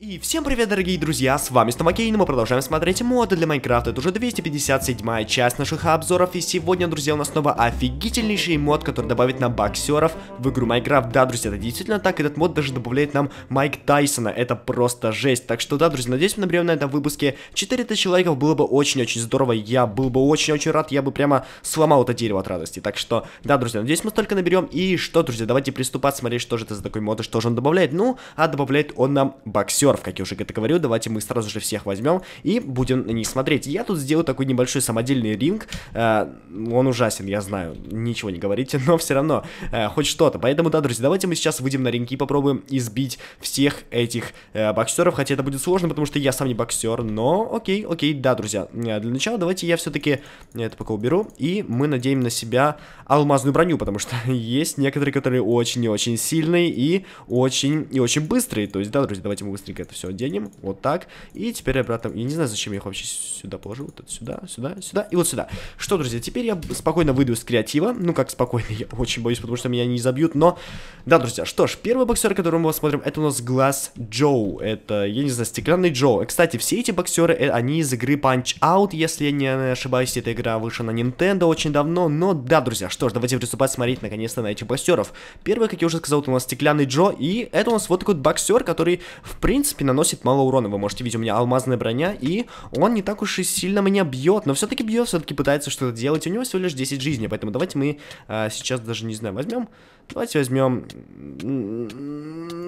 И всем привет, дорогие друзья, с вами и мы продолжаем смотреть моды для Майнкрафта, это уже 257 часть наших обзоров, и сегодня, друзья, у нас снова офигительнейший мод, который добавит нам боксеров в игру Майнкрафт, да, друзья, это действительно так, этот мод даже добавляет нам Майк Тайсона, это просто жесть, так что да, друзья, надеюсь, мы наберем на этом выпуске 4000 лайков, было бы очень-очень здорово, я был бы очень-очень рад, я бы прямо сломал это дерево от радости, так что, да, друзья, надеюсь, мы столько наберем, и что, друзья, давайте приступать, смотреть, что же это за такой мод, и что же он добавляет, ну, а добавляет он нам боксеров актеров, как я уже это говорю, давайте мы сразу же всех возьмем и будем на них смотреть. Я тут сделаю такой небольшой самодельный ринг, э, он ужасен, я знаю, ничего не говорите, но все равно, э, хоть что-то. Поэтому, да, друзья, давайте мы сейчас выйдем на ринг и попробуем избить всех этих э, боксеров, хотя это будет сложно, потому что я сам не боксер, но окей, окей, да, друзья. Э, для начала давайте я все-таки это пока уберу, и мы надеем на себя алмазную броню, потому что есть некоторые, которые очень и очень сильные и очень и очень быстрые. То есть, да, друзья, давайте мы быстренько быстренько это все оденем, вот так. И теперь обратно, я не знаю, зачем я их вообще сюда положил, вот это сюда, сюда, сюда и вот сюда. Что, друзья, теперь я спокойно выйду из креатива, ну как спокойно, я очень боюсь, потому что меня не забьют, но... Да, друзья, что ж, первый боксер, который мы посмотрим, это у нас Глаз Джоу, это, я не знаю, стеклянный Джоу. Кстати, все эти боксеры, э, они из игры Punch Out, если я не ошибаюсь, эта игра вышла на Nintendo очень давно, но да, друзья, что ж, давайте приступать смотреть наконец-то на этих боксеров. Первый, как я уже сказал, это у нас стеклянный Джо, и это у нас вот такой боксер, который, в принципе, принципе, наносит мало урона. Вы можете видеть, у меня алмазная броня, и он не так уж и сильно меня бьет, но все-таки бьет, все-таки пытается что-то делать. У него всего лишь 10 жизней, поэтому давайте мы а, сейчас даже, не знаю, возьмем Давайте возьмем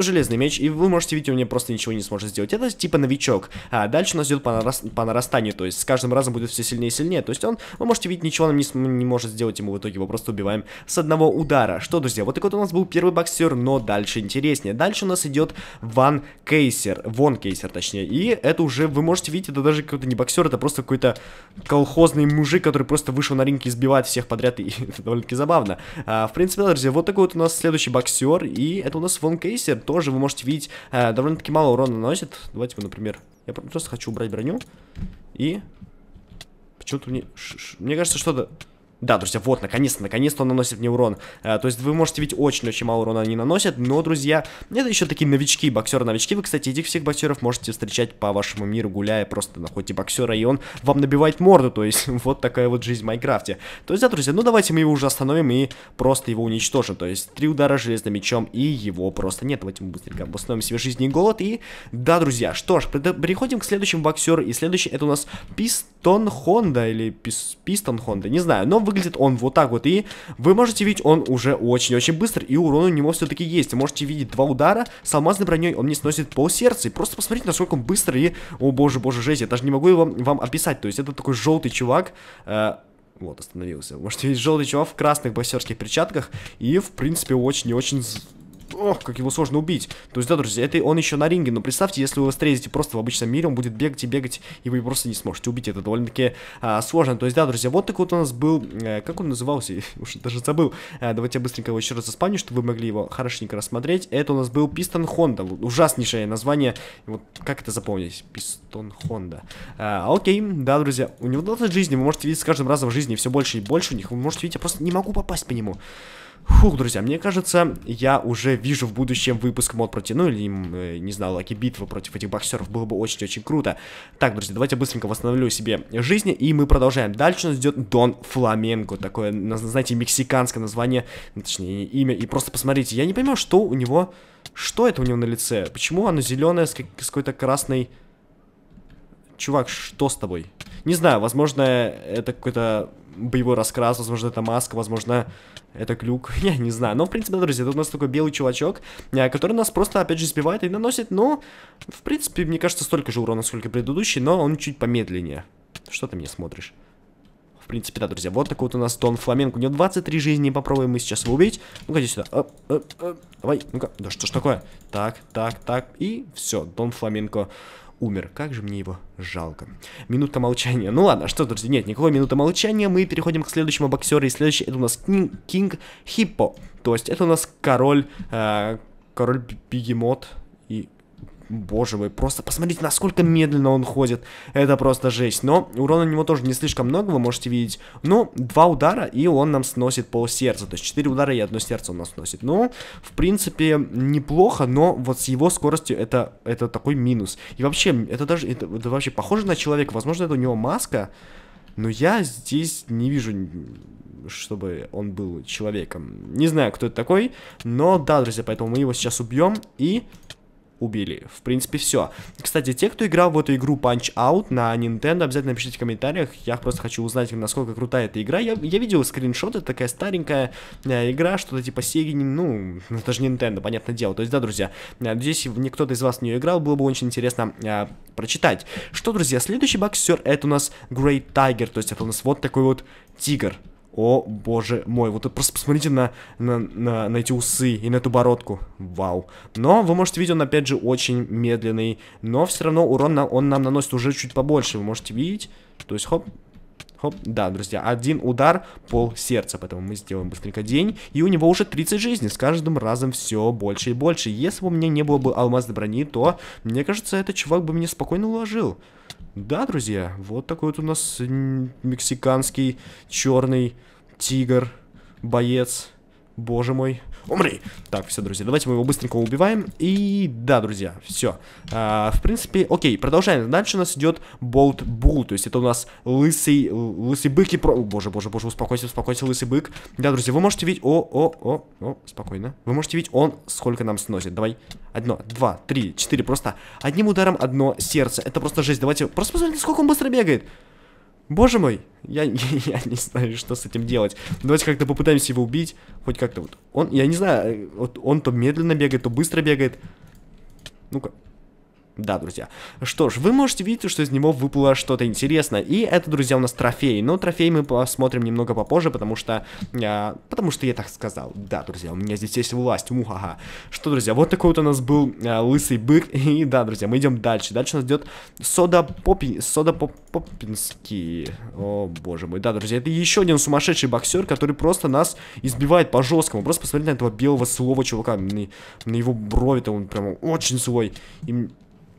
железный меч, и вы можете видеть, у меня просто ничего не сможет сделать. Это типа новичок. А дальше у нас идет по, нарас... по нарастанию, то есть с каждым разом будет все сильнее и сильнее. То есть он, вы можете видеть, ничего нам не, не может сделать ему в итоге, его просто убиваем с одного удара. Что, друзья, вот такой вот у нас был первый боксер, но дальше интереснее. Дальше у нас идет Ван Кейсер, Вон Кейсер точнее, и это уже, вы можете видеть, это даже какой-то не боксер, это просто какой-то колхозный мужик, который просто вышел на ринг и сбивает всех подряд, и это довольно-таки забавно. А, в принципе, друзья, вот такой будет у нас следующий боксер, и это у нас Вон Кейсер, тоже вы можете видеть, э, довольно-таки мало урона наносит. Давайте его, например, я просто хочу убрать броню, и... Почему-то мне... Ш -ш -ш... Мне кажется, что-то... Да, друзья, вот, наконец-то, наконец-то он наносит мне урон. А, то есть вы можете видеть, очень-очень мало урона они наносят, но, друзья, это еще такие новички, боксеры-новички. Вы, кстати, этих всех боксеров можете встречать по вашему миру, гуляя, просто находите ну, боксера, и он вам набивает морду, то есть вот такая вот жизнь в Майнкрафте. То есть, да, друзья, ну давайте мы его уже остановим и просто его уничтожим. То есть три удара железным мечом, и его просто нет. Давайте мы быстренько восстановим себе жизнь и голод, и... Да, друзья, что ж, переходим к следующему боксеру, и следующий это у нас Пистон Хонда, или Пис... Пистон Хонда, не знаю, но вы выглядит он вот так вот. И вы можете видеть, он уже очень-очень быстро и урон у него все-таки есть. можете видеть два удара с алмазной броней, он не сносит пол сердца. И просто посмотрите, насколько он быстро и... О боже, боже, жесть, я даже не могу его вам описать. То есть это такой желтый чувак... Э, вот, остановился. Можете видеть желтый чувак в красных боксерских перчатках. И, в принципе, очень и очень ох, как его сложно убить. То есть, да, друзья, это он еще на ринге, но представьте, если вы его встретите просто в обычном мире, он будет бегать и бегать, и вы просто не сможете убить, это довольно-таки а, сложно. То есть, да, друзья, вот такой вот у нас был, э, как он назывался, уж даже забыл. Э, давайте я быстренько его еще раз заспаню, чтобы вы могли его хорошенько рассмотреть. Это у нас был Пистон Хонда, ужаснейшее название, вот как это запомнить, Пистон Хонда. Э, окей, да, друзья, у него 20 жизней. вы можете видеть с каждым разом в жизни все больше и больше у них, вы можете видеть, я просто не могу попасть по нему. Фух, друзья, мне кажется, я уже вижу в будущем выпуск мод против, ну или, э, не знаю, лаки битвы против этих боксеров, было бы очень-очень круто. Так, друзья, давайте быстренько восстановлю себе жизни, и мы продолжаем. Дальше нас ждет Дон Фламенко, такое, знаете, мексиканское название, ну, точнее, имя, и просто посмотрите, я не понимаю, что у него, что это у него на лице, почему оно зеленое с какой-то красной... Чувак, что с тобой? Не знаю, возможно, это какой-то боевой раскрас, возможно, это маска, возможно, это глюк, я не знаю. Но, в принципе, друзья, тут у нас такой белый чувачок, э, который нас просто, опять же, сбивает и наносит, ну, в принципе, мне кажется, столько же урона, сколько предыдущий, но он чуть помедленнее. Что ты мне смотришь? В принципе, да, друзья, вот такой вот у нас Тон Фламенко. У него 23 жизни, попробуем мы сейчас его убить. Ну-ка, иди сюда. Оп, оп, оп. Давай, ну-ка. Да что ж такое? Так, так, так. И все, Тон Фламенко умер. Как же мне его жалко. Минута молчания. Ну ладно, что, друзья, нет, никакой минуты молчания. Мы переходим к следующему боксеру. И следующий это у нас Кинг, Кинг Хиппо. То есть это у нас король... Э, король бегемот боже мой, просто посмотрите, насколько медленно он ходит. Это просто жесть. Но урона у него тоже не слишком много, вы можете видеть. Ну, два удара, и он нам сносит пол сердца. То есть четыре удара и одно сердце он нас сносит. Ну, в принципе, неплохо, но вот с его скоростью это, это такой минус. И вообще, это даже это, это вообще похоже на человека. Возможно, это у него маска. Но я здесь не вижу, чтобы он был человеком. Не знаю, кто это такой, но да, друзья, поэтому мы его сейчас убьем и убили. В принципе, все. Кстати, те, кто играл в эту игру Punch Out на Nintendo, обязательно пишите в комментариях. Я просто хочу узнать, насколько крутая эта игра. Я, я видел скриншоты, такая старенькая э, игра, что-то типа Sega, ну, ну это же Nintendo, понятное дело. То есть, да, друзья, э, здесь кто-то из вас в нее играл, было бы очень интересно э, прочитать. Что, друзья, следующий боксер это у нас Great Tiger, то есть это у нас вот такой вот тигр. О, боже мой. Вот просто посмотрите на, на, на, на эти усы и на эту бородку. Вау. Но вы можете видеть, он опять же очень медленный. Но все равно урон на, он нам наносит уже чуть побольше. Вы можете видеть. То есть, хоп, Хоп, да, друзья, один удар, пол сердца, поэтому мы сделаем быстренько день, и у него уже 30 жизней, с каждым разом все больше и больше. Если бы у меня не было бы алмазной брони, то, мне кажется, этот чувак бы меня спокойно уложил. Да, друзья, вот такой вот у нас мексиканский черный тигр, боец, боже мой. Умри! Так, все, друзья, давайте мы его быстренько убиваем. И да, друзья, все. А, в принципе, окей, продолжаем. Дальше у нас идет Болт Бул, то есть это у нас лысый, лысый бык и про... О, боже, боже, боже, успокойся, успокойся, лысый бык. Да, друзья, вы можете видеть... О, о, о, о, спокойно. Вы можете видеть, он сколько нам сносит. Давай. Одно, два, три, четыре. Просто одним ударом одно сердце. Это просто жесть. Давайте... Просто посмотрите, сколько он быстро бегает. Боже мой, я, я не знаю, что с этим делать. Давайте как-то попытаемся его убить. Хоть как-то вот. Он, я не знаю, э, вот он то медленно бегает, то быстро бегает. Ну-ка, да, друзья. Что ж, вы можете видеть, что из него выплыло что-то интересное. И это, друзья, у нас трофей. Но трофей мы посмотрим немного попозже, потому что... А, потому что я так сказал. Да, друзья, у меня здесь есть власть. Мухаха. Что, друзья, вот такой вот у нас был а, лысый бык. И да, друзья, мы идем дальше. Дальше нас ждет сода попи... Сода поп... попинский. О, боже мой. Да, друзья, это еще один сумасшедший боксер, который просто нас избивает по-жесткому. Просто посмотрите на этого белого слова чувака. На, на его брови-то он прям очень злой. И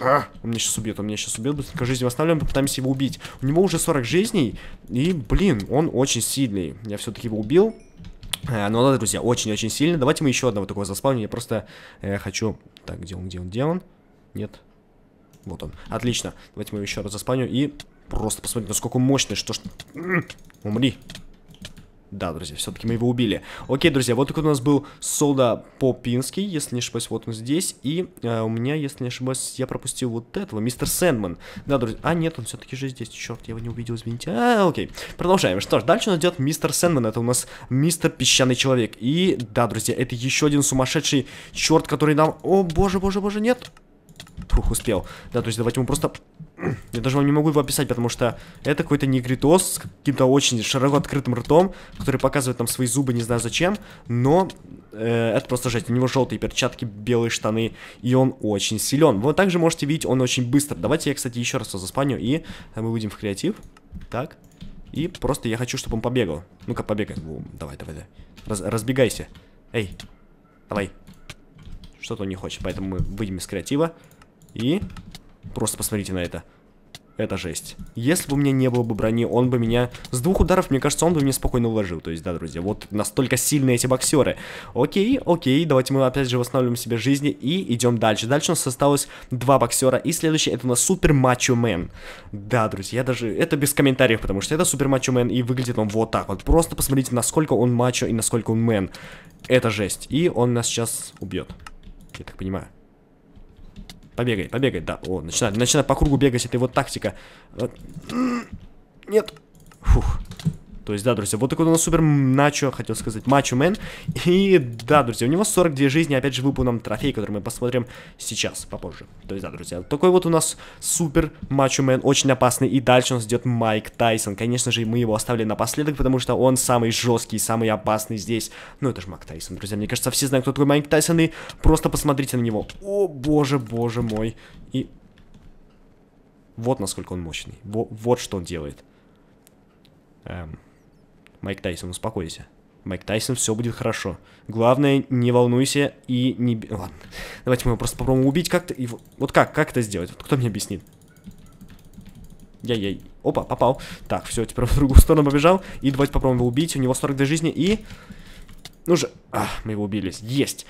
а, он меня сейчас убьет, он меня сейчас убьет. Быстренько жизнь восстанавливаем, попытаемся его убить. У него уже 40 жизней, и, блин, он очень сильный. Я все-таки его убил. Э, ну ладно, друзья, очень-очень сильный. Давайте мы еще одного такого заспавним. Я просто э, хочу... Так, где он, где он, где он? Нет. Вот он. Отлично. Давайте мы еще раз заспавним и просто посмотрим, насколько мощный. Что ж... Умри. Да, друзья, все-таки мы его убили. Окей, друзья, вот такой у нас был Солда Попинский, если не ошибаюсь, вот он здесь. И э, у меня, если не ошибаюсь, я пропустил вот этого, мистер Сэндман. Да, друзья, а нет, он все-таки же здесь, черт, я его не увидел, извините. А, окей, продолжаем. Что ж, дальше у нас идет мистер Сэндман, это у нас мистер Песчаный Человек. И да, друзья, это еще один сумасшедший черт, который нам... О, боже, боже, боже, нет, Фух, успел. Да, то есть давайте мы просто... Я даже вам не могу его описать, потому что это какой-то негритос с каким-то очень широко открытым ртом, который показывает нам свои зубы, не знаю зачем, но э, это просто жесть. У него желтые перчатки, белые штаны, и он очень силен. Вы также можете видеть, он очень быстро Давайте я, кстати, еще раз его заспаню, и э, мы выйдем в креатив. Так. И просто я хочу, чтобы он побегал. Ну-ка, побегай. О, давай, давай, давай. Раз, разбегайся. Эй, давай. Что-то он не хочет, поэтому мы выйдем из креатива. И просто посмотрите на это. Это жесть. Если бы у меня не было бы брони, он бы меня... С двух ударов, мне кажется, он бы меня спокойно уложил. То есть, да, друзья, вот настолько сильные эти боксеры. Окей, окей, давайте мы опять же восстанавливаем себе жизни и идем дальше. Дальше у нас осталось два боксера. И следующий, это у нас Супер Мачо Мэн. Да, друзья, даже... Это без комментариев, потому что это Супер Мачо Мэн, и выглядит он вот так вот. Просто посмотрите, насколько он мачо и насколько он мэн. Это жесть. И он нас сейчас убьет. Я так понимаю. Побегай, побегай, да. О, начинай, начинай по кругу бегать, это его тактика. Нет. Фух. То есть, да, друзья, вот такой у нас супер начо, хотел сказать, мачо мэн. И да, друзья, у него 42 жизни, опять же, выпал нам трофей, который мы посмотрим сейчас, попозже. То есть, да, друзья, такой вот у нас супер мачо мэн, очень опасный. И дальше у нас идет Майк Тайсон. Конечно же, мы его оставили напоследок, потому что он самый жесткий, самый опасный здесь. Ну, это же Майк Тайсон, друзья. Мне кажется, все знают, кто такой Майк Тайсон, и просто посмотрите на него. О, боже, боже мой. И вот насколько он мощный. Во вот что он делает. Эм. Майк Тайсон, успокойся. Майк Тайсон, все будет хорошо. Главное, не волнуйся и не... Ладно, давайте мы его просто попробуем убить как-то. И... Вот как, как это сделать? Вот кто мне объяснит? Я-яй. Опа, попал. Так, все, теперь в другую сторону побежал. И давайте попробуем его убить. У него 42 жизни и... Ну же... А, мы его убили. Есть.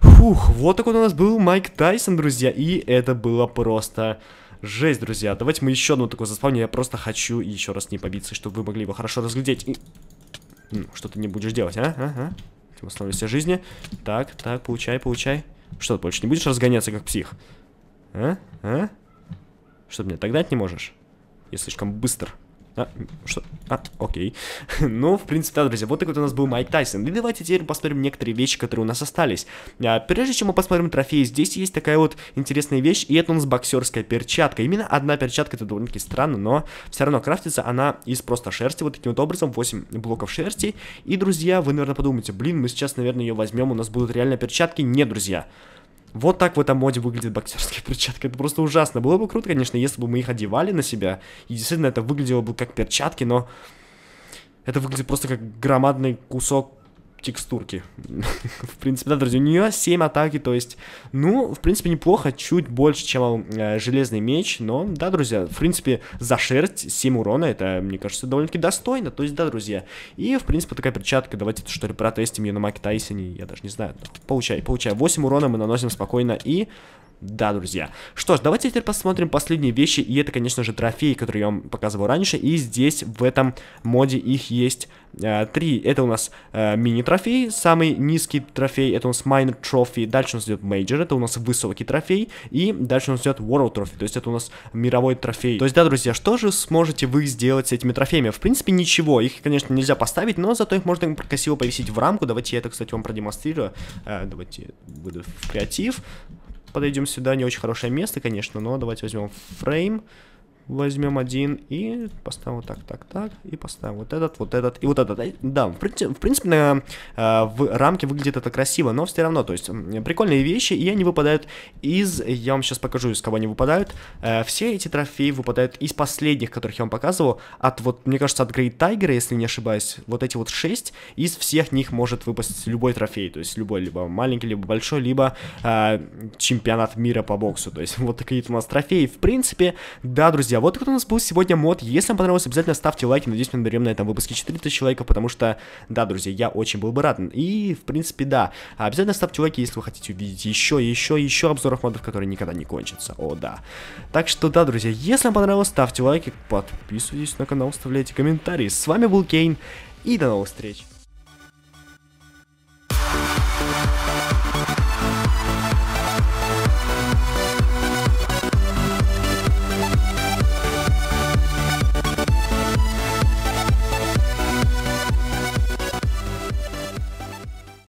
Фух, вот такой вот у нас был Майк Тайсон, друзья. И это было просто... Жесть, друзья. Давайте мы еще одну такую заспавним. Я просто хочу еще раз не побиться, чтобы вы могли его хорошо разглядеть. И... Ну, что ты не будешь делать, а? Ага. Ты восстановишься жизни. Так, так, получай, получай. Что, ты больше не будешь разгоняться, как псих? А? А? Что, ты мне тогда не можешь? Я слишком быстро. А, что? А, окей. ну, в принципе, да, друзья, вот такой вот у нас был Майк Тайсон. И давайте теперь посмотрим некоторые вещи, которые у нас остались. А, прежде чем мы посмотрим трофеи, здесь есть такая вот интересная вещь, и это у нас боксерская перчатка. Именно одна перчатка, это довольно-таки странно, но все равно крафтится она из просто шерсти. Вот таким вот образом, 8 блоков шерсти. И, друзья, вы, наверное, подумаете, блин, мы сейчас, наверное, ее возьмем, у нас будут реально перчатки. Нет, друзья. Вот так в этом моде выглядит боксерские перчатки. Это просто ужасно. Было бы круто, конечно, если бы мы их одевали на себя. И действительно это выглядело бы как перчатки, но это выглядит просто как громадный кусок текстурки. в принципе, да, друзья, у нее 7 атаки, то есть, ну, в принципе, неплохо, чуть больше, чем э, Железный Меч, но, да, друзья, в принципе, за шерсть 7 урона, это, мне кажется, довольно-таки достойно, то есть, да, друзья, и, в принципе, такая перчатка, давайте, что ли, протестим ее на Маке Тайсоне, я даже не знаю, получай, получай, 8 урона мы наносим спокойно, и да, друзья. Что ж, давайте теперь посмотрим последние вещи. И это, конечно же, трофеи, которые я вам показывал раньше. И здесь, в этом моде, их есть э, три. Это у нас э, мини-трофей, самый низкий трофей. Это у нас майнер трофей. Дальше у нас идет мейджор. Это у нас высокий трофей. И дальше у нас идет world трофей. То есть это у нас мировой трофей. То есть, да, друзья, что же сможете вы сделать с этими трофеями? В принципе, ничего. Их, конечно, нельзя поставить, но зато их можно красиво повесить в рамку. Давайте я это, кстати, вам продемонстрирую. Э, давайте выйду в креатив подойдем сюда. Не очень хорошее место, конечно, но давайте возьмем фрейм. Возьмем один и поставим вот так, так, так. И поставим вот этот, вот этот и вот этот. Да, в принципе, в, принципе, на, э, в рамке выглядит это красиво, но все равно, то есть прикольные вещи, и они выпадают из... Я вам сейчас покажу, из кого они выпадают. Э, все эти трофеи выпадают из последних, которых я вам показывал. От вот, мне кажется, от Грей Tiger если не ошибаюсь, вот эти вот шесть. Из всех них может выпасть любой трофей, то есть любой, либо маленький, либо большой, либо э, чемпионат мира по боксу. То есть вот такие у нас трофеи. В принципе, да, друзья, друзья, вот такой у нас был сегодня мод. Если вам понравилось, обязательно ставьте лайки. Надеюсь, мы наберем на этом выпуске 4000 лайков, потому что, да, друзья, я очень был бы рад. И, в принципе, да. Обязательно ставьте лайки, если вы хотите увидеть еще, еще, еще обзоров модов, которые никогда не кончатся. О, да. Так что, да, друзья, если вам понравилось, ставьте лайки, подписывайтесь на канал, оставляйте комментарии. С вами был Кейн, и до новых встреч.